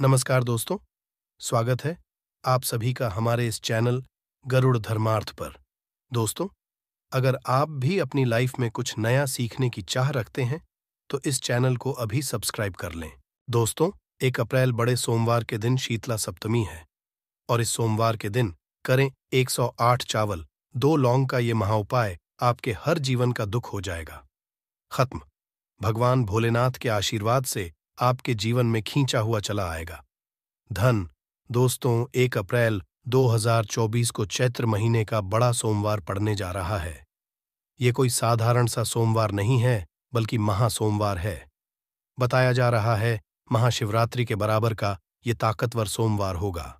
नमस्कार दोस्तों स्वागत है आप सभी का हमारे इस चैनल गरुड़ धर्मार्थ पर दोस्तों अगर आप भी अपनी लाइफ में कुछ नया सीखने की चाह रखते हैं तो इस चैनल को अभी सब्सक्राइब कर लें दोस्तों एक अप्रैल बड़े सोमवार के दिन शीतला सप्तमी है और इस सोमवार के दिन करें 108 चावल दो लौंग का ये महाउपाय आपके हर जीवन का दुख हो जाएगा खत्म भगवान भोलेनाथ के आशीर्वाद से आपके जीवन में खींचा हुआ चला आएगा धन दोस्तों एक अप्रैल 2024 को चैत्र महीने का बड़ा सोमवार पड़ने जा रहा है ये कोई साधारण सा सोमवार नहीं है बल्कि महासोमवार है बताया जा रहा है महाशिवरात्रि के बराबर का ये ताकतवर सोमवार होगा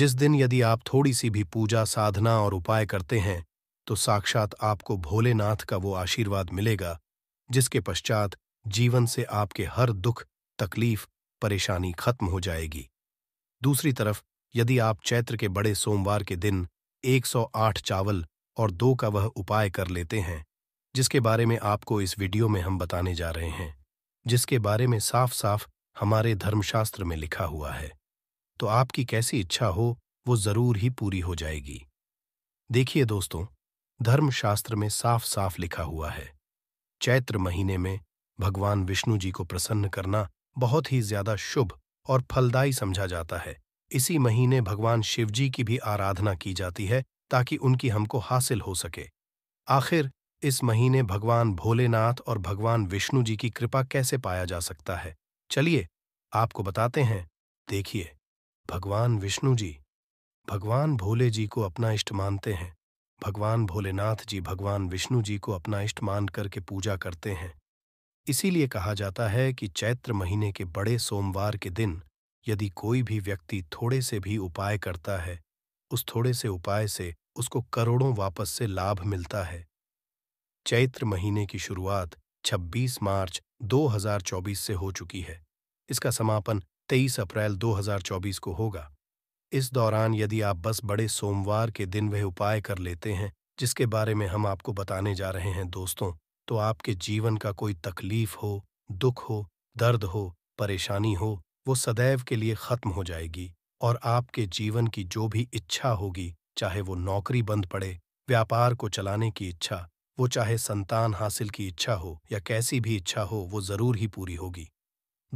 जिस दिन यदि आप थोड़ी सी भी पूजा साधना और उपाय करते हैं तो साक्षात आपको भोलेनाथ का वो आशीर्वाद मिलेगा जिसके पश्चात जीवन से आपके हर दुख तकलीफ परेशानी खत्म हो जाएगी दूसरी तरफ यदि आप चैत्र के बड़े सोमवार के दिन 108 चावल और दो का वह उपाय कर लेते हैं जिसके बारे में आपको इस वीडियो में हम बताने जा रहे हैं जिसके बारे में साफ साफ हमारे धर्मशास्त्र में लिखा हुआ है तो आपकी कैसी इच्छा हो वो जरूर ही पूरी हो जाएगी देखिए दोस्तों धर्मशास्त्र में साफ साफ लिखा हुआ है चैत्र महीने में भगवान विष्णु जी को प्रसन्न करना बहुत ही ज्यादा शुभ और फलदायी समझा जाता है इसी महीने भगवान शिव जी की भी आराधना की जाती है ताकि उनकी हमको हासिल हो सके आखिर इस महीने भगवान भोलेनाथ और भगवान विष्णु जी की कृपा कैसे पाया जा सकता है चलिए आपको बताते हैं देखिए भगवान विष्णु जी भगवान भोले जी को अपना इष्ट मानते हैं भगवान भोलेनाथ जी भगवान विष्णु जी को अपना इष्ट मान करके पूजा करते हैं इसीलिए कहा जाता है कि चैत्र महीने के बड़े सोमवार के दिन यदि कोई भी व्यक्ति थोड़े से भी उपाय करता है उस थोड़े से उपाय से उसको करोड़ों वापस से लाभ मिलता है चैत्र महीने की शुरुआत 26 मार्च 2024 से हो चुकी है इसका समापन 23 अप्रैल 2024 को होगा इस दौरान यदि आप बस बड़े सोमवार के दिन वह उपाय कर लेते हैं जिसके बारे में हम आपको बताने जा रहे हैं दोस्तों तो आपके जीवन का कोई तकलीफ हो दुख हो दर्द हो परेशानी हो वो सदैव के लिए खत्म हो जाएगी और आपके जीवन की जो भी इच्छा होगी चाहे वो नौकरी बंद पड़े व्यापार को चलाने की इच्छा वो चाहे संतान हासिल की इच्छा हो या कैसी भी इच्छा हो वो जरूर ही पूरी होगी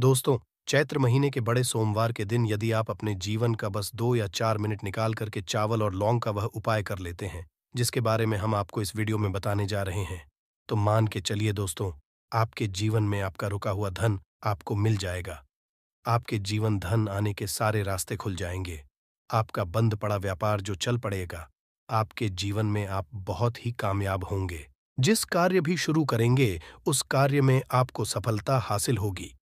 दोस्तों चैत्र महीने के बड़े सोमवार के दिन यदि आप अपने जीवन का बस दो या चार मिनट निकाल करके चावल और लौंग का वह उपाय कर लेते हैं जिसके बारे में हम आपको इस वीडियो में बताने जा रहे हैं तो मान के चलिए दोस्तों आपके जीवन में आपका रुका हुआ धन आपको मिल जाएगा आपके जीवन धन आने के सारे रास्ते खुल जाएंगे आपका बंद पड़ा व्यापार जो चल पड़ेगा आपके जीवन में आप बहुत ही कामयाब होंगे जिस कार्य भी शुरू करेंगे उस कार्य में आपको सफलता हासिल होगी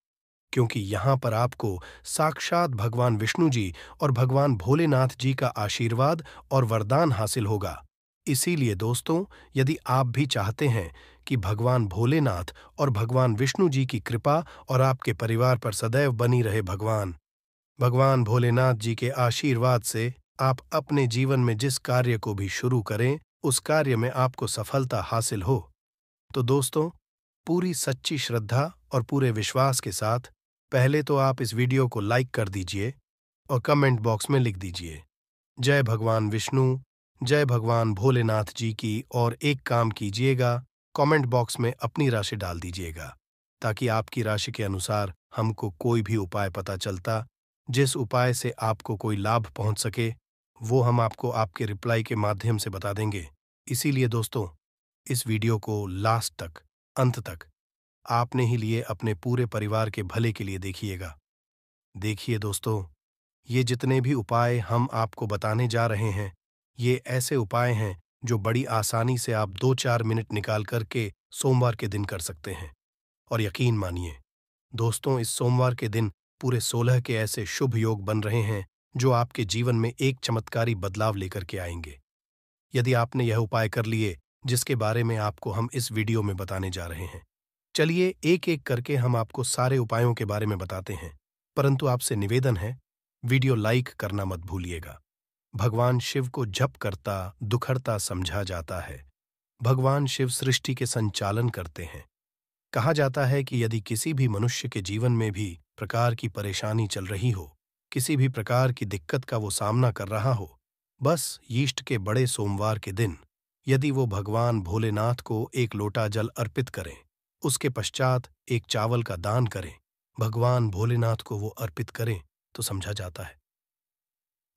क्योंकि यहां पर आपको साक्षात भगवान विष्णु जी और भगवान भोलेनाथ जी का आशीर्वाद और वरदान हासिल होगा इसीलिए दोस्तों यदि आप भी चाहते हैं कि भगवान भोलेनाथ और भगवान विष्णु जी की कृपा और आपके परिवार पर सदैव बनी रहे भगवान भगवान भोलेनाथ जी के आशीर्वाद से आप अपने जीवन में जिस कार्य को भी शुरू करें उस कार्य में आपको सफलता हासिल हो तो दोस्तों पूरी सच्ची श्रद्धा और पूरे विश्वास के साथ पहले तो आप इस वीडियो को लाइक कर दीजिए और कमेंट बॉक्स में लिख दीजिए जय भगवान विष्णु जय भगवान भोलेनाथ जी की और एक काम कीजिएगा कमेंट बॉक्स में अपनी राशि डाल दीजिएगा ताकि आपकी राशि के अनुसार हमको कोई भी उपाय पता चलता जिस उपाय से आपको कोई लाभ पहुंच सके वो हम आपको आपके रिप्लाई के माध्यम से बता देंगे इसीलिए दोस्तों इस वीडियो को लास्ट तक अंत तक आपने ही लिए अपने पूरे परिवार के भले के लिए देखिएगा देखिए दोस्तों ये जितने भी उपाय हम आपको बताने जा रहे हैं ये ऐसे उपाय हैं जो बड़ी आसानी से आप दो चार मिनट निकाल करके सोमवार के दिन कर सकते हैं और यकीन मानिए दोस्तों इस सोमवार के दिन पूरे सोलह के ऐसे शुभ योग बन रहे हैं जो आपके जीवन में एक चमत्कारी बदलाव लेकर के आएंगे यदि आपने यह उपाय कर लिए जिसके बारे में आपको हम इस वीडियो में बताने जा रहे हैं चलिए एक एक करके हम आपको सारे उपायों के बारे में बताते हैं परंतु आपसे निवेदन है वीडियो लाइक करना मत भूलिएगा भगवान शिव को जप करता दुखड़ता समझा जाता है भगवान शिव सृष्टि के संचालन करते हैं कहा जाता है कि यदि किसी भी मनुष्य के जीवन में भी प्रकार की परेशानी चल रही हो किसी भी प्रकार की दिक्कत का वो सामना कर रहा हो बस यीष्ट के बड़े सोमवार के दिन यदि वो भगवान भोलेनाथ को एक लोटा जल अर्पित करें उसके पश्चात एक चावल का दान करें भगवान भोलेनाथ को वो अर्पित करें तो समझा जाता है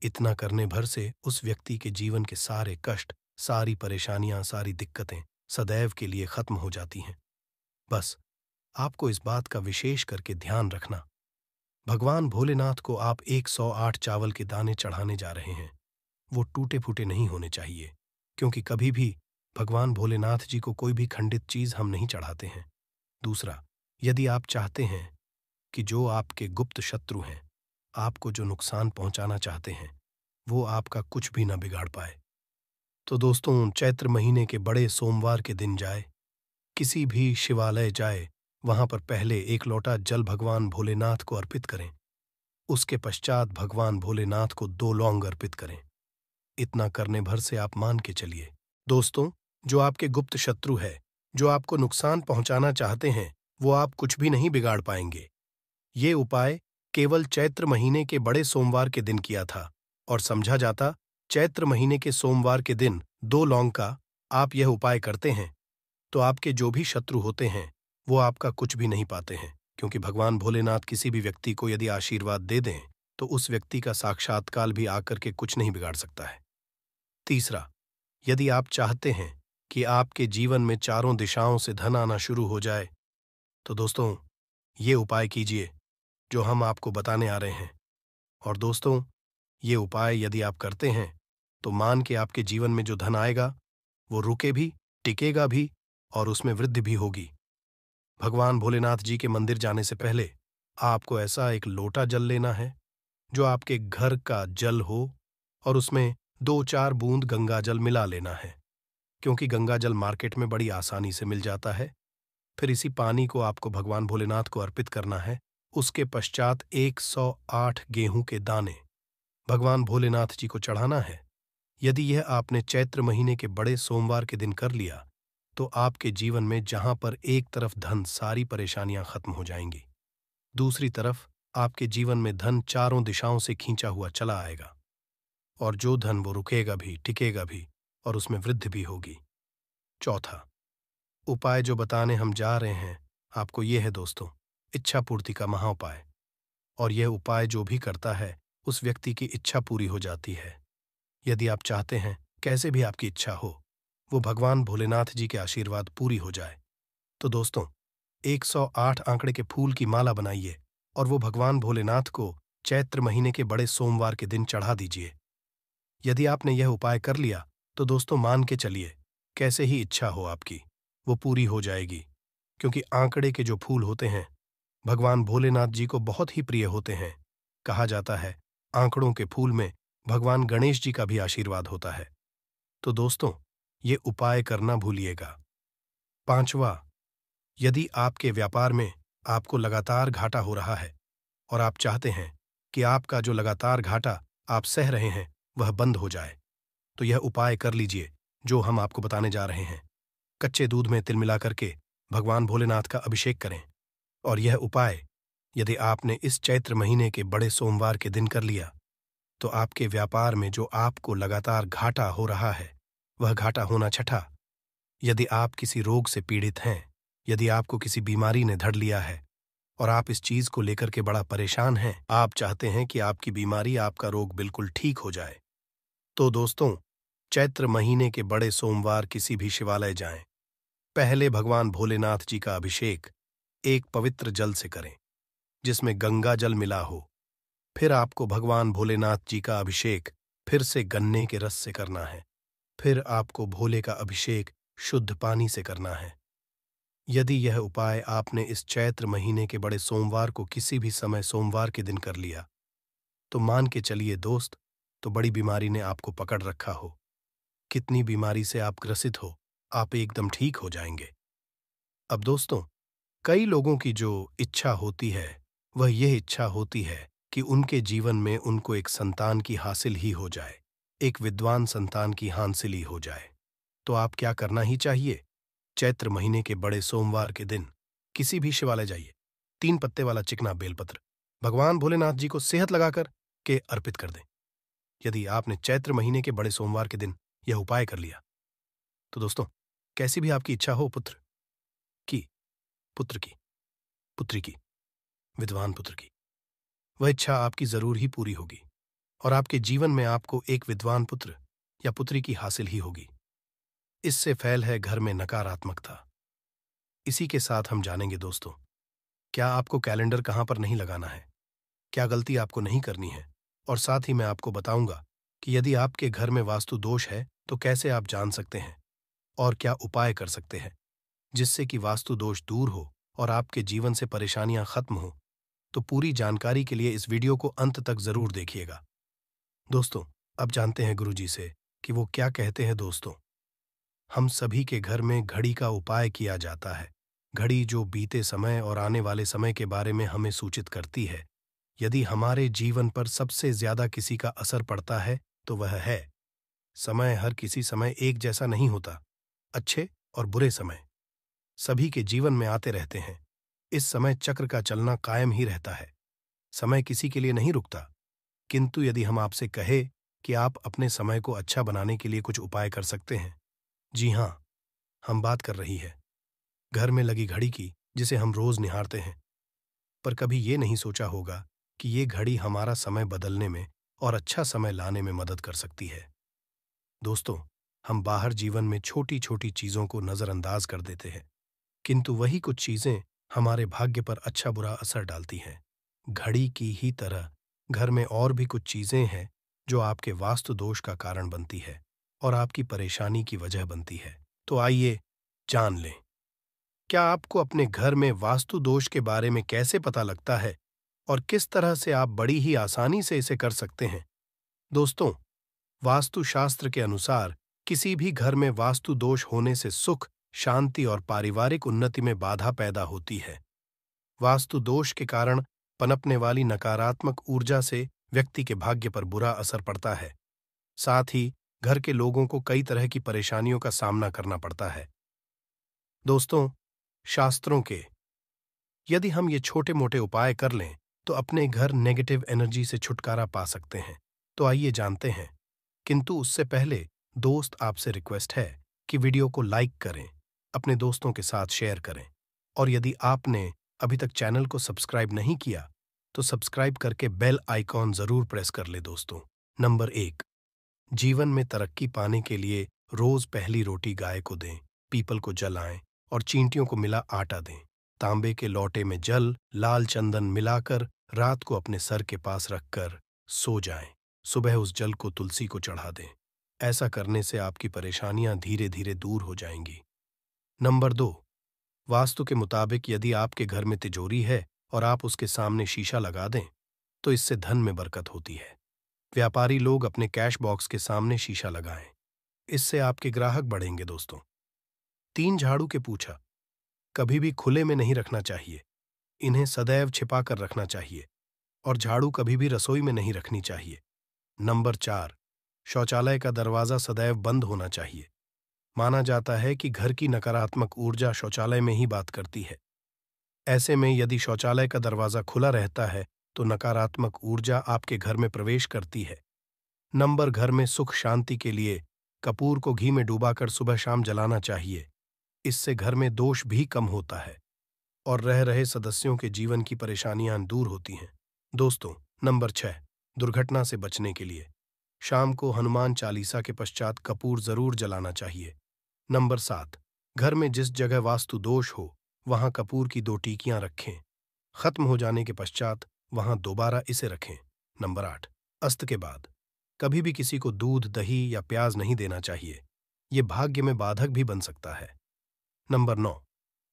इतना करने भर से उस व्यक्ति के जीवन के सारे कष्ट सारी परेशानियां सारी दिक्कतें सदैव के लिए खत्म हो जाती हैं बस आपको इस बात का विशेष करके ध्यान रखना भगवान भोलेनाथ को आप 108 चावल के दाने चढ़ाने जा रहे हैं वो टूटे फूटे नहीं होने चाहिए क्योंकि कभी भी भगवान भोलेनाथ जी को कोई भी खंडित चीज हम नहीं चढ़ाते हैं दूसरा यदि आप चाहते हैं कि जो आपके गुप्त शत्रु हैं आपको जो नुकसान पहुंचाना चाहते हैं वो आपका कुछ भी ना बिगाड़ पाए तो दोस्तों चैत्र महीने के बड़े सोमवार के दिन जाए किसी भी शिवालय जाए वहां पर पहले एक लोटा जल भगवान भोलेनाथ को अर्पित करें उसके पश्चात भगवान भोलेनाथ को दो लौंग अर्पित करें इतना करने भर से आप मान के चलिए दोस्तों जो आपके गुप्त शत्रु है जो आपको नुकसान पहुंचाना चाहते हैं वो आप कुछ भी नहीं बिगाड़ पाएंगे ये उपाय केवल चैत्र महीने के बड़े सोमवार के दिन किया था और समझा जाता चैत्र महीने के सोमवार के दिन दो लौंग का आप यह उपाय करते हैं तो आपके जो भी शत्रु होते हैं वो आपका कुछ भी नहीं पाते हैं क्योंकि भगवान भोलेनाथ किसी भी व्यक्ति को यदि आशीर्वाद दे दें तो उस व्यक्ति का साक्षात्काल भी आकर के कुछ नहीं बिगाड़ सकता है तीसरा यदि आप चाहते हैं कि आपके जीवन में चारों दिशाओं से धन आना शुरू हो जाए तो दोस्तों ये उपाय कीजिए जो हम आपको बताने आ रहे हैं और दोस्तों ये उपाय यदि आप करते हैं तो मान के आपके जीवन में जो धन आएगा वो रुके भी टिकेगा भी और उसमें वृद्धि भी होगी भगवान भोलेनाथ जी के मंदिर जाने से पहले आपको ऐसा एक लोटा जल लेना है जो आपके घर का जल हो और उसमें दो चार बूंद गंगा जल मिला लेना है क्योंकि गंगा जल मार्केट में बड़ी आसानी से मिल जाता है फिर इसी पानी को आपको भगवान भोलेनाथ को अर्पित करना है उसके पश्चात 108 गेहूं के दाने भगवान भोलेनाथ जी को चढ़ाना है यदि यह आपने चैत्र महीने के बड़े सोमवार के दिन कर लिया तो आपके जीवन में जहां पर एक तरफ धन सारी परेशानियां खत्म हो जाएंगी दूसरी तरफ आपके जीवन में धन चारों दिशाओं से खींचा हुआ चला आएगा और जो धन वो रुकेगा भी टिकेगा भी और उसमें वृद्धि भी होगी चौथा उपाय जो बताने हम जा रहे हैं आपको ये है दोस्तों इच्छा पूर्ति का महा उपाय और यह उपाय जो भी करता है उस व्यक्ति की इच्छा पूरी हो जाती है यदि आप चाहते हैं कैसे भी आपकी इच्छा हो वो भगवान भोलेनाथ जी के आशीर्वाद पूरी हो जाए तो दोस्तों 108 आंकड़े के फूल की माला बनाइए और वो भगवान भोलेनाथ को चैत्र महीने के बड़े सोमवार के दिन चढ़ा दीजिए यदि आपने यह उपाय कर लिया तो दोस्तों मान के चलिए कैसे ही इच्छा हो आपकी वो पूरी हो जाएगी क्योंकि आंकड़े के जो फूल होते हैं भगवान भोलेनाथ जी को बहुत ही प्रिय होते हैं कहा जाता है आंकड़ों के फूल में भगवान गणेश जी का भी आशीर्वाद होता है तो दोस्तों ये उपाय करना भूलिएगा पांचवा यदि आपके व्यापार में आपको लगातार घाटा हो रहा है और आप चाहते हैं कि आपका जो लगातार घाटा आप सह रहे हैं वह बंद हो जाए तो यह उपाय कर लीजिए जो हम आपको बताने जा रहे हैं कच्चे दूध में तिल मिला करके भगवान भोलेनाथ का अभिषेक करें और यह उपाय यदि आपने इस चैत्र महीने के बड़े सोमवार के दिन कर लिया तो आपके व्यापार में जो आपको लगातार घाटा हो रहा है वह घाटा होना छठा यदि आप किसी रोग से पीड़ित हैं यदि आपको किसी बीमारी ने धड़ लिया है और आप इस चीज को लेकर के बड़ा परेशान हैं आप चाहते हैं कि आपकी बीमारी आपका रोग बिल्कुल ठीक हो जाए तो दोस्तों चैत्र महीने के बड़े सोमवार किसी भी शिवालय जाएं पहले भगवान भोलेनाथ जी का अभिषेक एक पवित्र जल से करें जिसमें गंगा जल मिला हो फिर आपको भगवान भोलेनाथ जी का अभिषेक फिर से गन्ने के रस से करना है फिर आपको भोले का अभिषेक शुद्ध पानी से करना है यदि यह उपाय आपने इस चैत्र महीने के बड़े सोमवार को किसी भी समय सोमवार के दिन कर लिया तो मान के चलिए दोस्त तो बड़ी बीमारी ने आपको पकड़ रखा हो कितनी बीमारी से आप ग्रसित हो आप एकदम ठीक हो जाएंगे अब दोस्तों कई लोगों की जो इच्छा होती है वह यह इच्छा होती है कि उनके जीवन में उनको एक संतान की हासिल ही हो जाए एक विद्वान संतान की हासिल ही हो जाए तो आप क्या करना ही चाहिए चैत्र महीने के बड़े सोमवार के दिन किसी भी शिवालय जाइए तीन पत्ते वाला चिकना बेलपत्र भगवान भोलेनाथ जी को सेहत लगाकर के अर्पित कर दें यदि आपने चैत्र महीने के बड़े सोमवार के दिन यह उपाय कर लिया तो दोस्तों कैसी भी आपकी इच्छा हो पुत्र की पुत्र की पुत्री की विद्वान पुत्र की वह इच्छा आपकी जरूर ही पूरी होगी और आपके जीवन में आपको एक विद्वान पुत्र या पुत्री की हासिल ही होगी इससे फैल है घर में नकारात्मकता इसी के साथ हम जानेंगे दोस्तों क्या आपको कैलेंडर कहाँ पर नहीं लगाना है क्या गलती आपको नहीं करनी है और साथ ही मैं आपको बताऊंगा कि यदि आपके घर में वास्तु दोष है तो कैसे आप जान सकते हैं और क्या उपाय कर सकते हैं जिससे कि वास्तु दोष दूर हो और आपके जीवन से परेशानियां खत्म हो तो पूरी जानकारी के लिए इस वीडियो को अंत तक जरूर देखिएगा दोस्तों अब जानते हैं गुरुजी से कि वो क्या कहते हैं दोस्तों हम सभी के घर में घड़ी का उपाय किया जाता है घड़ी जो बीते समय और आने वाले समय के बारे में हमें सूचित करती है यदि हमारे जीवन पर सबसे ज्यादा किसी का असर पड़ता है तो वह है समय हर किसी समय एक जैसा नहीं होता अच्छे और बुरे समय सभी के जीवन में आते रहते हैं इस समय चक्र का चलना कायम ही रहता है समय किसी के लिए नहीं रुकता किंतु यदि हम आपसे कहे कि आप अपने समय को अच्छा बनाने के लिए कुछ उपाय कर सकते हैं जी हां हम बात कर रही है घर में लगी घड़ी की जिसे हम रोज निहारते हैं पर कभी ये नहीं सोचा होगा कि ये घड़ी हमारा समय बदलने में और अच्छा समय लाने में मदद कर सकती है दोस्तों हम बाहर जीवन में छोटी छोटी चीजों को नजरअंदाज कर देते हैं किंतु वही कुछ चीजें हमारे भाग्य पर अच्छा बुरा असर डालती हैं घड़ी की ही तरह घर में और भी कुछ चीजें हैं जो आपके वास्तु दोष का कारण बनती है और आपकी परेशानी की वजह बनती है तो आइए जान लें क्या आपको अपने घर में वास्तु दोष के बारे में कैसे पता लगता है और किस तरह से आप बड़ी ही आसानी से इसे कर सकते हैं दोस्तों वास्तुशास्त्र के अनुसार किसी भी घर में वास्तु दोष होने से सुख शांति और पारिवारिक उन्नति में बाधा पैदा होती है वास्तु दोष के कारण पनपने वाली नकारात्मक ऊर्जा से व्यक्ति के भाग्य पर बुरा असर पड़ता है साथ ही घर के लोगों को कई तरह की परेशानियों का सामना करना पड़ता है दोस्तों शास्त्रों के यदि हम ये छोटे मोटे उपाय कर लें तो अपने घर नेगेटिव एनर्जी से छुटकारा पा सकते हैं तो आइए जानते हैं किंतु उससे पहले दोस्त आपसे रिक्वेस्ट है कि वीडियो को लाइक करें अपने दोस्तों के साथ शेयर करें और यदि आपने अभी तक चैनल को सब्सक्राइब नहीं किया तो सब्सक्राइब करके बेल आइकॉन जरूर प्रेस कर ले दोस्तों नंबर एक जीवन में तरक्की पाने के लिए रोज पहली रोटी गाय को दें पीपल को जलाएं और चींटियों को मिला आटा दें तांबे के लौटे में जल लाल चंदन मिलाकर रात को अपने सर के पास रखकर सो जाएं सुबह उस जल को तुलसी को चढ़ा दें ऐसा करने से आपकी परेशानियां धीरे धीरे दूर हो जाएंगी नंबर दो वास्तु के मुताबिक यदि आपके घर में तिजोरी है और आप उसके सामने शीशा लगा दें तो इससे धन में बरकत होती है व्यापारी लोग अपने कैश बॉक्स के सामने शीशा लगाएं इससे आपके ग्राहक बढ़ेंगे दोस्तों तीन झाड़ू के पूछा कभी भी खुले में नहीं रखना चाहिए इन्हें सदैव छिपा कर रखना चाहिए और झाड़ू कभी भी रसोई में नहीं रखनी चाहिए नंबर चार शौचालय का दरवाज़ा सदैव बंद होना चाहिए माना जाता है कि घर की नकारात्मक ऊर्जा शौचालय में ही बात करती है ऐसे में यदि शौचालय का दरवाज़ा खुला रहता है तो नकारात्मक ऊर्जा आपके घर में प्रवेश करती है नंबर घर में सुख शांति के लिए कपूर को घी में डुबाकर सुबह शाम जलाना चाहिए इससे घर में दोष भी कम होता है और रह रहे सदस्यों के जीवन की परेशानियां दूर होती हैं दोस्तों नंबर छह दुर्घटना से बचने के लिए शाम को हनुमान चालीसा के पश्चात कपूर जरूर जलाना चाहिए नंबर सात घर में जिस जगह वास्तु दोष हो वहां कपूर की दो टीकियां रखें खत्म हो जाने के पश्चात वहां दोबारा इसे रखें नंबर आठ अस्त के बाद कभी भी किसी को दूध दही या प्याज नहीं देना चाहिए ये भाग्य में बाधक भी बन सकता है नंबर नौ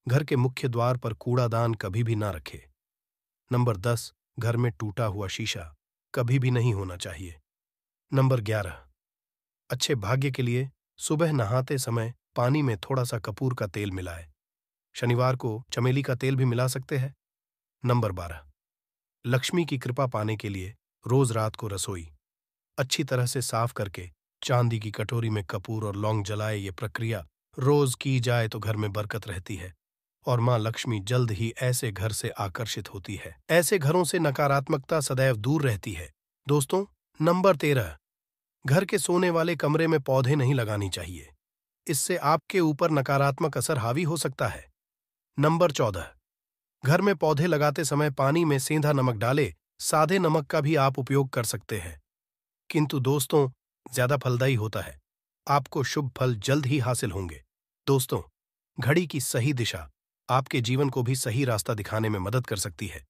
घर के मुख्य द्वार पर कूड़ादान कभी भी ना रखे नंबर दस घर में टूटा हुआ शीशा कभी भी नहीं होना चाहिए नंबर ग्यारह अच्छे भाग्य के लिए सुबह नहाते समय पानी में थोड़ा सा कपूर का तेल मिलाए शनिवार को चमेली का तेल भी मिला सकते हैं नंबर बारह लक्ष्मी की कृपा पाने के लिए रोज रात को रसोई अच्छी तरह से साफ करके चांदी की कटोरी में कपूर और लौंग जलाए ये प्रक्रिया रोज की जाए तो घर में बरकत रहती है और माँ लक्ष्मी जल्द ही ऐसे घर से आकर्षित होती है ऐसे घरों से नकारात्मकता सदैव दूर रहती है दोस्तों नंबर तेरह घर के सोने वाले कमरे में पौधे नहीं लगानी चाहिए इससे आपके ऊपर नकारात्मक असर हावी हो सकता है नंबर चौदह घर में पौधे लगाते समय पानी में सेंधा नमक डाले सादे नमक का भी आप उपयोग कर सकते हैं किंतु दोस्तों ज्यादा फलदायी होता है आपको शुभ फल जल्द ही हासिल होंगे दोस्तों घड़ी की सही दिशा आपके जीवन को भी सही रास्ता दिखाने में मदद कर सकती है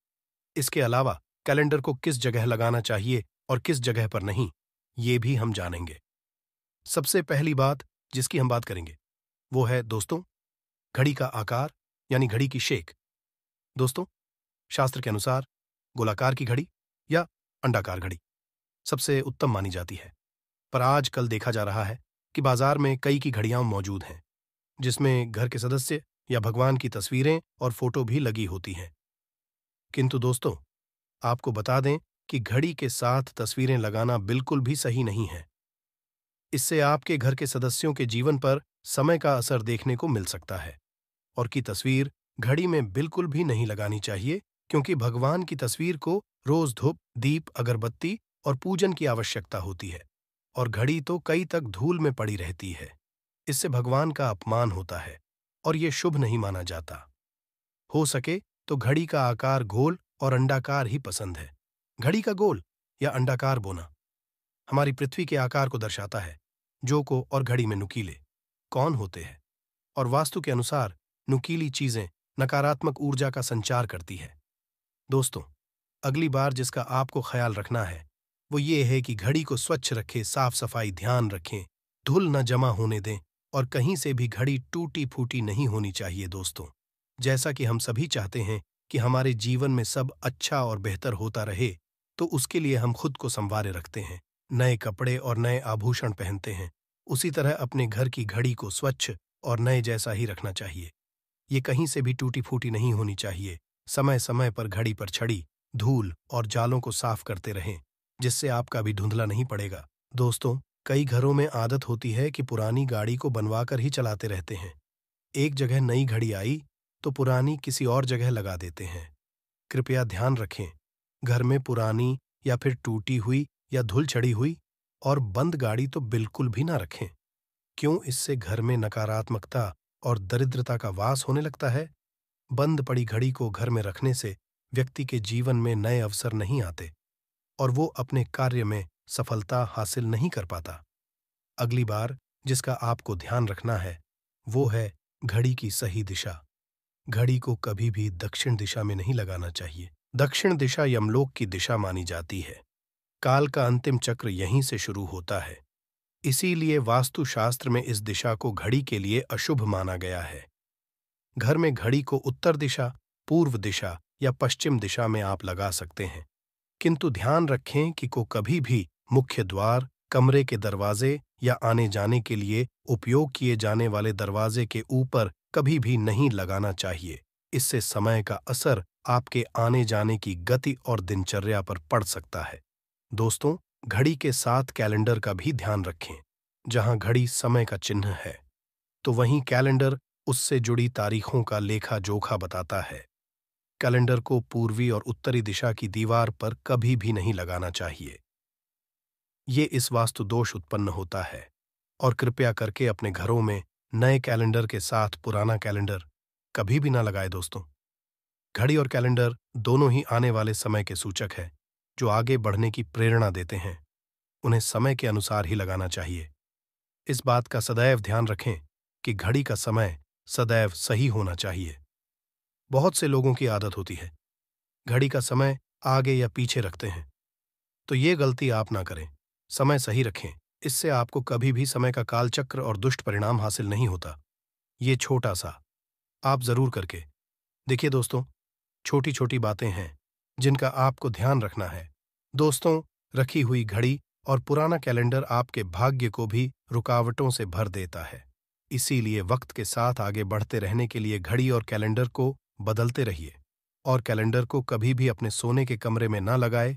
इसके अलावा कैलेंडर को किस जगह लगाना चाहिए और किस जगह पर नहीं ये भी हम जानेंगे सबसे पहली बात जिसकी हम बात करेंगे वो है दोस्तों घड़ी का आकार यानी घड़ी की शेक दोस्तों शास्त्र के अनुसार गोलाकार की घड़ी या अंडाकार घड़ी सबसे उत्तम मानी जाती है पर आज कल देखा जा रहा है कि बाजार में कई की घड़ियां मौजूद हैं जिसमें घर के सदस्य या भगवान की तस्वीरें और फोटो भी लगी होती हैं किंतु दोस्तों आपको बता दें कि घड़ी के साथ तस्वीरें लगाना बिल्कुल भी सही नहीं है इससे आपके घर के सदस्यों के जीवन पर समय का असर देखने को मिल सकता है और की तस्वीर घड़ी में बिल्कुल भी नहीं लगानी चाहिए क्योंकि भगवान की तस्वीर को रोज धूप दीप अगरबत्ती और पूजन की आवश्यकता होती है और घड़ी तो कई तक धूल में पड़ी रहती है इससे भगवान का अपमान होता है और ये शुभ नहीं माना जाता हो सके तो घड़ी का आकार गोल और अंडाकार ही पसंद है घड़ी का गोल या अंडाकार बोना हमारी पृथ्वी के आकार को दर्शाता है जो को और घड़ी में नुकीले कौन होते हैं और वास्तु के अनुसार नुकीली चीजें नकारात्मक ऊर्जा का संचार करती है दोस्तों अगली बार जिसका आपको ख्याल रखना है वो ये है कि घड़ी को स्वच्छ रखें साफ सफाई ध्यान रखें धूल न जमा होने दें और कहीं से भी घड़ी टूटी फूटी नहीं होनी चाहिए दोस्तों जैसा कि हम सभी चाहते हैं कि हमारे जीवन में सब अच्छा और बेहतर होता रहे तो उसके लिए हम खुद को संवारे रखते हैं नए कपड़े और नए आभूषण पहनते हैं उसी तरह अपने घर की घड़ी को स्वच्छ और नए जैसा ही रखना चाहिए ये कहीं से भी टूटी फूटी नहीं होनी चाहिए समय समय पर घड़ी पर छड़ी धूल और जालों को साफ करते रहें जिससे आपका भी धुंधला नहीं पड़ेगा दोस्तों कई घरों में आदत होती है कि पुरानी गाड़ी को बनवाकर ही चलाते रहते हैं एक जगह नई घड़ी आई तो पुरानी किसी और जगह लगा देते हैं कृपया ध्यान रखें घर में पुरानी या फिर टूटी हुई या धुल चढ़ी हुई और बंद गाड़ी तो बिल्कुल भी ना रखें क्यों इससे घर में नकारात्मकता और दरिद्रता का वास होने लगता है बंद पड़ी घड़ी को घर में रखने से व्यक्ति के जीवन में नए अवसर नहीं आते और वो अपने कार्य में सफलता हासिल नहीं कर पाता अगली बार जिसका आपको ध्यान रखना है वो है घड़ी की सही दिशा घड़ी को कभी भी दक्षिण दिशा में नहीं लगाना चाहिए दक्षिण दिशा यमलोक की दिशा मानी जाती है काल का अंतिम चक्र यहीं से शुरू होता है इसीलिए वास्तुशास्त्र में इस दिशा को घड़ी के लिए अशुभ माना गया है घर में घड़ी को उत्तर दिशा पूर्व दिशा या पश्चिम दिशा में आप लगा सकते हैं किंतु ध्यान रखें कि को कभी भी मुख्य द्वार कमरे के दरवाजे या आने जाने के लिए उपयोग किए जाने वाले दरवाजे के ऊपर कभी भी नहीं लगाना चाहिए इससे समय का असर आपके आने जाने की गति और दिनचर्या पर पड़ सकता है दोस्तों घड़ी के साथ कैलेंडर का भी ध्यान रखें जहां घड़ी समय का चिन्ह है तो वहीं कैलेंडर उससे जुड़ी तारीखों का लेखा जोखा बताता है कैलेंडर को पूर्वी और उत्तरी दिशा की दीवार पर कभी भी नहीं लगाना चाहिए ये इस वास्तु दोष उत्पन्न होता है और कृपया करके अपने घरों में नए कैलेंडर के साथ पुराना कैलेंडर कभी भी ना लगाए दोस्तों घड़ी और कैलेंडर दोनों ही आने वाले समय के सूचक है जो आगे बढ़ने की प्रेरणा देते हैं उन्हें समय के अनुसार ही लगाना चाहिए इस बात का सदैव ध्यान रखें कि घड़ी का समय सदैव सही होना चाहिए बहुत से लोगों की आदत होती है घड़ी का समय आगे या पीछे रखते हैं तो ये गलती आप ना करें समय सही रखें इससे आपको कभी भी समय का कालचक्र और दुष्ट परिणाम हासिल नहीं होता ये छोटा सा आप जरूर करके देखिए दोस्तों छोटी छोटी बातें हैं जिनका आपको ध्यान रखना है दोस्तों रखी हुई घड़ी और पुराना कैलेंडर आपके भाग्य को भी रुकावटों से भर देता है इसीलिए वक्त के साथ आगे बढ़ते रहने के लिए घड़ी और कैलेंडर को बदलते रहिए और कैलेंडर को कभी भी अपने सोने के कमरे में ना लगाए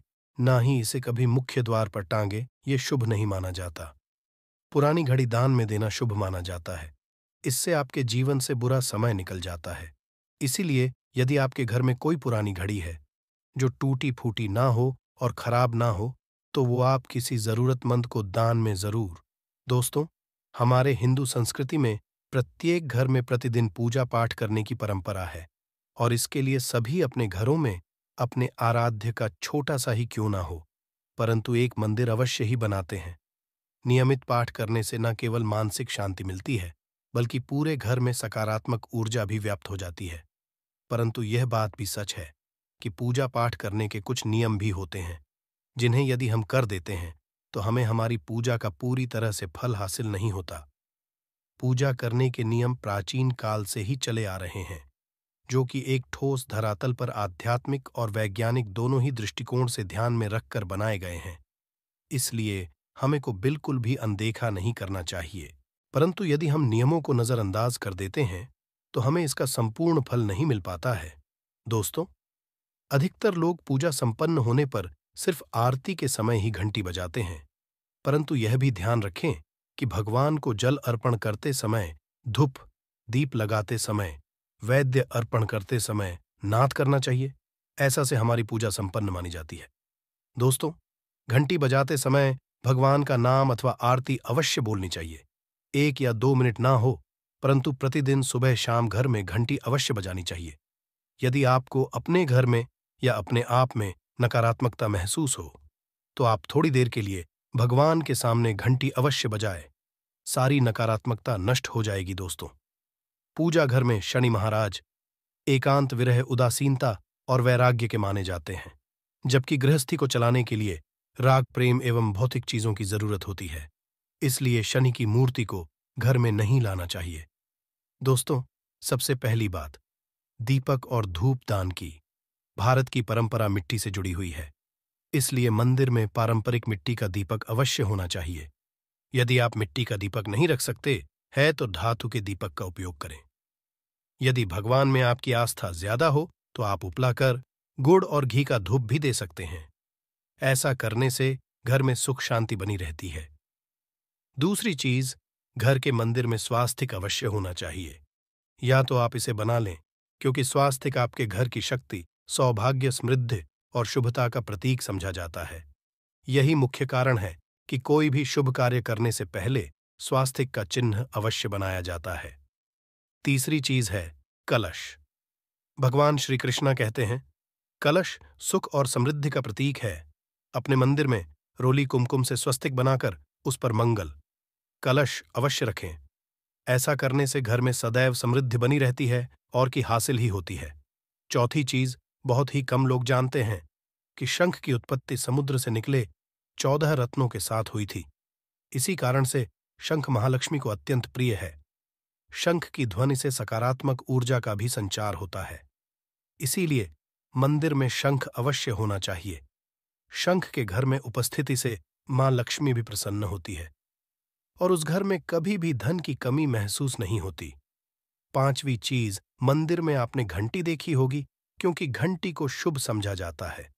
ना ही इसे कभी मुख्य द्वार पर टांगे ये शुभ नहीं माना जाता पुरानी घड़ी दान में देना शुभ माना जाता है इससे आपके जीवन से बुरा समय निकल जाता है इसीलिए यदि आपके घर में कोई पुरानी घड़ी है जो टूटी फूटी ना हो और खराब ना हो तो वो आप किसी जरूरतमंद को दान में जरूर दोस्तों हमारे हिंदू संस्कृति में प्रत्येक घर में प्रतिदिन पूजा पाठ करने की परंपरा है और इसके लिए सभी अपने घरों में अपने आराध्य का छोटा सा ही क्यों ना हो परंतु एक मंदिर अवश्य ही बनाते हैं नियमित पाठ करने से न केवल मानसिक शांति मिलती है बल्कि पूरे घर में सकारात्मक ऊर्जा भी व्याप्त हो जाती है परंतु यह बात भी सच है कि पूजा पाठ करने के कुछ नियम भी होते हैं जिन्हें यदि हम कर देते हैं तो हमें हमारी पूजा का पूरी तरह से फल हासिल नहीं होता पूजा करने के नियम प्राचीन काल से ही चले आ रहे हैं जो कि एक ठोस धरातल पर आध्यात्मिक और वैज्ञानिक दोनों ही दृष्टिकोण से ध्यान में रखकर बनाए गए हैं इसलिए हमें को बिल्कुल भी अनदेखा नहीं करना चाहिए परंतु यदि हम नियमों को नज़रअंदाज कर देते हैं तो हमें इसका संपूर्ण फल नहीं मिल पाता है दोस्तों अधिकतर लोग पूजा संपन्न होने पर सिर्फ आरती के समय ही घंटी बजाते हैं परंतु यह भी ध्यान रखें कि भगवान को जल अर्पण करते समय धूप दीप लगाते समय वैद्य अर्पण करते समय नाथ करना चाहिए ऐसा से हमारी पूजा संपन्न मानी जाती है दोस्तों घंटी बजाते समय भगवान का नाम अथवा आरती अवश्य बोलनी चाहिए एक या दो मिनट ना हो परंतु प्रतिदिन सुबह शाम घर में घंटी अवश्य बजानी चाहिए यदि आपको अपने घर में या अपने आप में नकारात्मकता महसूस हो तो आप थोड़ी देर के लिए भगवान के सामने घंटी अवश्य बजाए सारी नकारात्मकता नष्ट हो जाएगी दोस्तों पूजा घर में शनि महाराज एकांत विरह उदासीनता और वैराग्य के माने जाते हैं जबकि गृहस्थी को चलाने के लिए राग प्रेम एवं भौतिक चीजों की जरूरत होती है इसलिए शनि की मूर्ति को घर में नहीं लाना चाहिए दोस्तों सबसे पहली बात दीपक और धूप दान की भारत की परंपरा मिट्टी से जुड़ी हुई है इसलिए मंदिर में पारंपरिक मिट्टी का दीपक अवश्य होना चाहिए यदि आप मिट्टी का दीपक नहीं रख सकते है तो धातु के दीपक का उपयोग करें यदि भगवान में आपकी आस्था ज्यादा हो तो आप उपलाकर गुड़ और घी का धूप भी दे सकते हैं ऐसा करने से घर में सुख शांति बनी रहती है दूसरी चीज घर के मंदिर में स्वास्थिक अवश्य होना चाहिए या तो आप इसे बना लें क्योंकि स्वास्थिक आपके घर की शक्ति सौभाग्य समृद्धि और शुभता का प्रतीक समझा जाता है यही मुख्य कारण है कि कोई भी शुभ कार्य करने से पहले स्वास्थिक का चिन्ह अवश्य बनाया जाता है तीसरी चीज है कलश भगवान श्री कृष्णा कहते हैं कलश सुख और समृद्धि का प्रतीक है अपने मंदिर में रोली कुमकुम से स्वस्तिक बनाकर उस पर मंगल कलश अवश्य रखें ऐसा करने से घर में सदैव समृद्धि बनी रहती है और की हासिल ही होती है चौथी चीज बहुत ही कम लोग जानते हैं कि शंख की उत्पत्ति समुद्र से निकले चौदह रत्नों के साथ हुई थी इसी कारण से शंख महालक्ष्मी को अत्यंत प्रिय है शंख की ध्वनि से सकारात्मक ऊर्जा का भी संचार होता है इसीलिए मंदिर में शंख अवश्य होना चाहिए शंख के घर में उपस्थिति से मां लक्ष्मी भी प्रसन्न होती है और उस घर में कभी भी धन की कमी महसूस नहीं होती पांचवी चीज मंदिर में आपने घंटी देखी होगी क्योंकि घंटी को शुभ समझा जाता है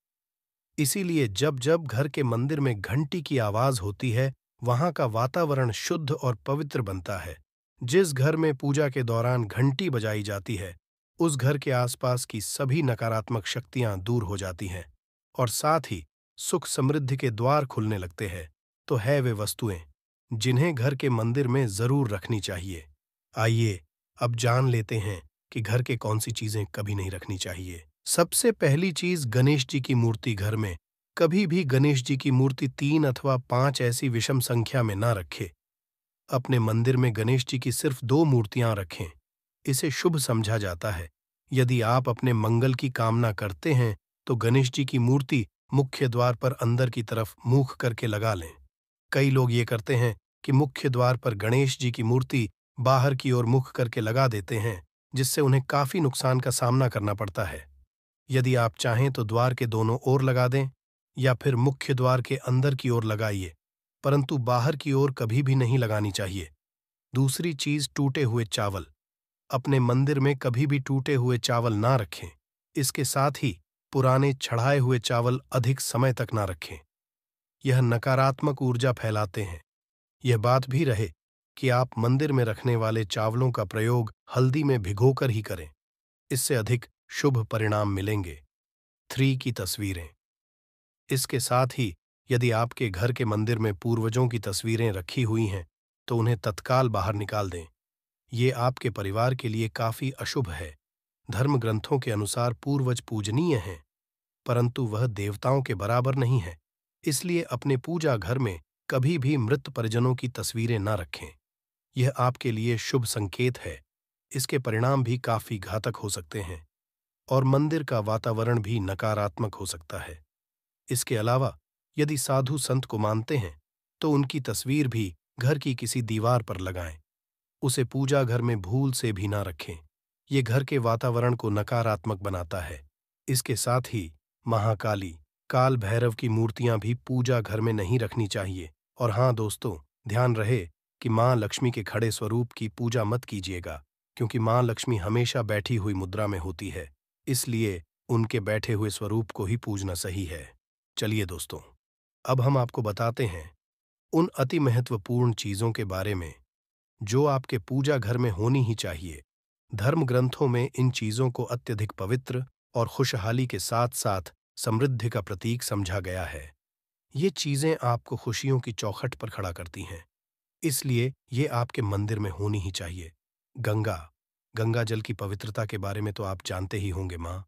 इसीलिए जब जब घर के मंदिर में घंटी की आवाज होती है वहां का वातावरण शुद्ध और पवित्र बनता है जिस घर में पूजा के दौरान घंटी बजाई जाती है उस घर के आसपास की सभी नकारात्मक शक्तियां दूर हो जाती हैं और साथ ही सुख समृद्धि के द्वार खुलने लगते हैं तो है वे वस्तुएं जिन्हें घर के मंदिर में जरूर रखनी चाहिए आइए अब जान लेते हैं कि घर के कौन सी चीजें कभी नहीं रखनी चाहिए सबसे पहली चीज गणेश जी की मूर्ति घर में कभी भी गणेश जी की मूर्ति तीन अथवा पांच ऐसी विषम संख्या में ना रखे अपने मंदिर में गणेश जी की सिर्फ दो मूर्तियां रखें इसे शुभ समझा जाता है यदि आप अपने मंगल की कामना करते हैं तो गणेश जी की मूर्ति मुख्य द्वार पर अंदर की तरफ मुख करके लगा लें कई लोग ये करते हैं कि मुख्य द्वार पर गणेश जी की मूर्ति बाहर की ओर मुख करके लगा देते हैं जिससे उन्हें काफी नुकसान का सामना करना पड़ता है यदि आप चाहें तो द्वार के दोनों ओर लगा दें या फिर मुख्य द्वार के अंदर की ओर लगाइए परंतु बाहर की ओर कभी भी नहीं लगानी चाहिए दूसरी चीज टूटे हुए चावल अपने मंदिर में कभी भी टूटे हुए चावल ना रखें इसके साथ ही पुराने छढ़ाए हुए चावल अधिक समय तक ना रखें यह नकारात्मक ऊर्जा फैलाते हैं यह बात भी रहे कि आप मंदिर में रखने वाले चावलों का प्रयोग हल्दी में भिगोकर ही करें इससे अधिक शुभ परिणाम मिलेंगे थ्री की तस्वीरें इसके साथ ही यदि आपके घर के मंदिर में पूर्वजों की तस्वीरें रखी हुई हैं तो उन्हें तत्काल बाहर निकाल दें ये आपके परिवार के लिए काफी अशुभ है धर्म ग्रंथों के अनुसार पूर्वज पूजनीय हैं परंतु वह देवताओं के बराबर नहीं है इसलिए अपने पूजा घर में कभी भी मृत परिजनों की तस्वीरें न रखें यह आपके लिए शुभ संकेत है इसके परिणाम भी काफी घातक हो सकते हैं और मंदिर का वातावरण भी नकारात्मक हो सकता है इसके अलावा यदि साधु संत को मानते हैं तो उनकी तस्वीर भी घर की किसी दीवार पर लगाएं उसे पूजा घर में भूल से भी ना रखें ये घर के वातावरण को नकारात्मक बनाता है इसके साथ ही महाकाली काल भैरव की मूर्तियां भी पूजा घर में नहीं रखनी चाहिए और हाँ दोस्तों ध्यान रहे कि माँ लक्ष्मी के खड़े स्वरूप की पूजा मत कीजिएगा क्योंकि माँ लक्ष्मी हमेशा बैठी हुई मुद्रा में होती है इसलिए उनके बैठे हुए स्वरूप को ही पूजना सही है चलिए दोस्तों अब हम आपको बताते हैं उन अति महत्वपूर्ण चीजों के बारे में जो आपके पूजा घर में होनी ही चाहिए धर्म ग्रंथों में इन चीजों को अत्यधिक पवित्र और खुशहाली के साथ साथ समृद्धि का प्रतीक समझा गया है ये चीजें आपको खुशियों की चौखट पर खड़ा करती हैं इसलिए ये आपके मंदिर में होनी ही चाहिए गंगा गंगा जल की पवित्रता के बारे में तो आप जानते ही होंगे माँ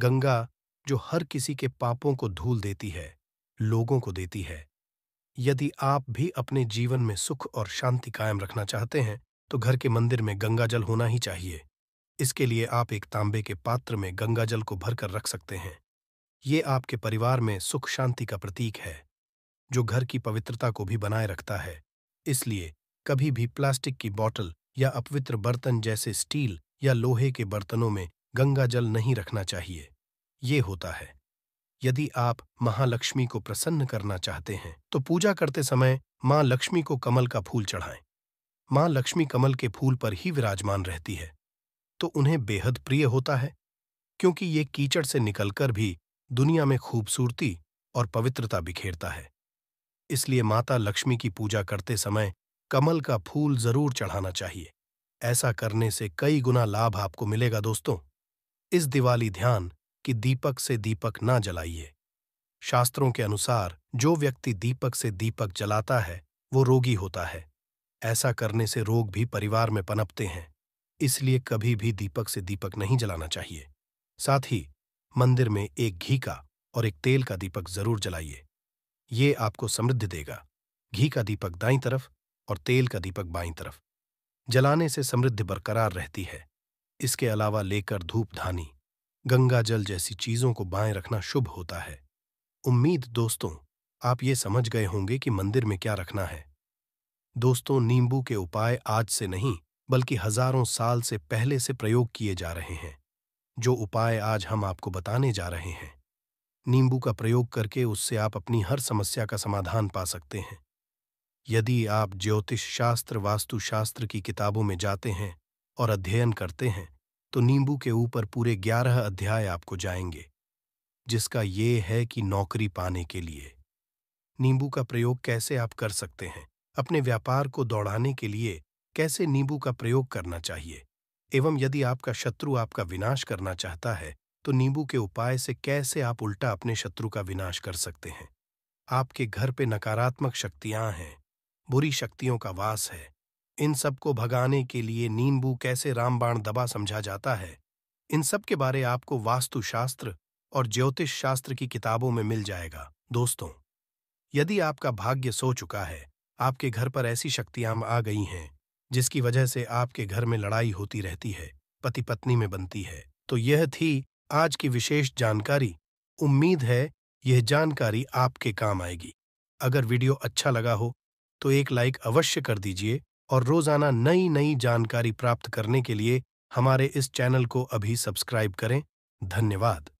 गंगा जो हर किसी के पापों को धूल देती है लोगों को देती है यदि आप भी अपने जीवन में सुख और शांति कायम रखना चाहते हैं तो घर के मंदिर में गंगा जल होना ही चाहिए इसके लिए आप एक तांबे के पात्र में गंगा जल को भरकर रख सकते हैं ये आपके परिवार में सुख शांति का प्रतीक है जो घर की पवित्रता को भी बनाए रखता है इसलिए कभी भी प्लास्टिक की बोतल या अपवित्र बर्तन जैसे स्टील या लोहे के बर्तनों में गंगा जल नहीं रखना चाहिए ये होता है यदि आप महालक्ष्मी को प्रसन्न करना चाहते हैं तो पूजा करते समय मां लक्ष्मी को कमल का फूल चढ़ाएं मां लक्ष्मी कमल के फूल पर ही विराजमान रहती है तो उन्हें बेहद प्रिय होता है क्योंकि ये कीचड़ से निकलकर भी दुनिया में खूबसूरती और पवित्रता बिखेरता है इसलिए माता लक्ष्मी की पूजा करते समय कमल का फूल जरूर चढ़ाना चाहिए ऐसा करने से कई गुना लाभ आपको मिलेगा दोस्तों इस दिवाली ध्यान कि दीपक से दीपक ना जलाइए शास्त्रों के अनुसार जो व्यक्ति दीपक से दीपक जलाता है वो रोगी होता है ऐसा करने से रोग भी परिवार में पनपते हैं इसलिए कभी भी दीपक से दीपक नहीं जलाना चाहिए साथ ही मंदिर में एक घी का और एक तेल का दीपक जरूर जलाइए ये आपको समृद्ध देगा घी का दीपक दाई तरफ और तेल का दीपक बाई तरफ जलाने से समृद्धि बरकरार रहती है इसके अलावा लेकर धूप धानी गंगा जल जैसी चीजों को बाएं रखना शुभ होता है उम्मीद दोस्तों आप ये समझ गए होंगे कि मंदिर में क्या रखना है दोस्तों नींबू के उपाय आज से नहीं बल्कि हजारों साल से पहले से प्रयोग किए जा रहे हैं जो उपाय आज हम आपको बताने जा रहे हैं नींबू का प्रयोग करके उससे आप अपनी हर समस्या का समाधान पा सकते हैं यदि आप ज्योतिष शास्त्र वास्तुशास्त्र की किताबों में जाते हैं और अध्ययन करते हैं तो नींबू के ऊपर पूरे ग्यारह अध्याय आपको जाएंगे जिसका ये है कि नौकरी पाने के लिए नींबू का प्रयोग कैसे आप कर सकते हैं अपने व्यापार को दौड़ाने के लिए कैसे नींबू का प्रयोग करना चाहिए एवं यदि आपका शत्रु आपका विनाश करना चाहता है तो नींबू के उपाय से कैसे आप उल्टा अपने शत्रु का विनाश कर सकते हैं आपके घर पे नकारात्मक शक्तियां हैं बुरी शक्तियों का वास है इन सब को भगाने के लिए नींबू कैसे रामबाण दबा समझा जाता है इन सब के बारे आपको वास्तुशास्त्र और ज्योतिष शास्त्र की किताबों में मिल जाएगा दोस्तों यदि आपका भाग्य सो चुका है आपके घर पर ऐसी शक्तियां आ गई हैं जिसकी वजह से आपके घर में लड़ाई होती रहती है पति पत्नी में बनती है तो यह थी आज की विशेष जानकारी उम्मीद है यह जानकारी आपके काम आएगी अगर वीडियो अच्छा लगा हो तो एक लाइक अवश्य कर दीजिए और रोजाना नई नई जानकारी प्राप्त करने के लिए हमारे इस चैनल को अभी सब्सक्राइब करें धन्यवाद